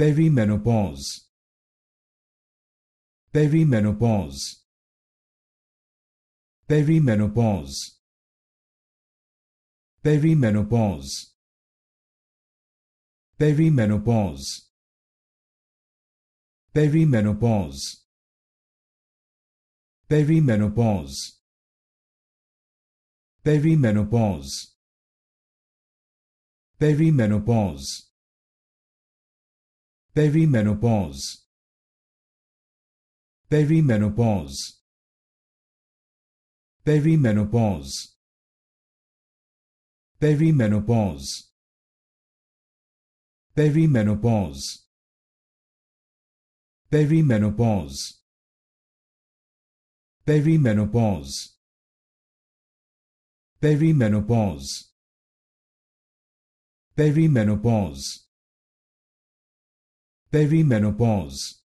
Perimenopause Perimenopause Perimenopause Perimenopause Perimenopause Perimenopause Perimenopause Perimenopause Perimenopause Perimenopause. Perimenopause. Perimenopause. Perimenopause. Perimenopause. Perimenopause. Perimenopause. Perimenopause. Perimenopause perimenopause